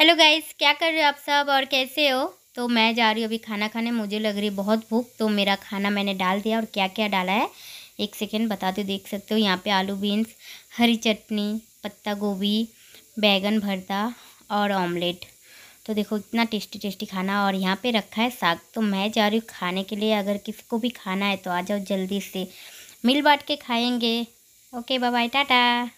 hello guys क्या कर रहे हो आप सब और कैसे हो तो मैं जा रही हूँ अभी खाना खाने मुझे लग रही है बहुत भूख तो मेरा खाना मैंने डाल दिया और क्या क्या डाला है एक सेकेंड बताते देख सकते हो यहाँ पे आलू बीन्स हरी चटनी पत्ता गोभी बैगन भरता और ऑमलेट तो देखो इतना टेस्टी टेस्टी खाना और यहाँ पे रखा है साग तो मैं जा रही हूँ खाने के लिए अगर किसी को भी खाना है तो आ जाओ जल्दी से मिल बांट के खाएँगे ओके बाय टाटा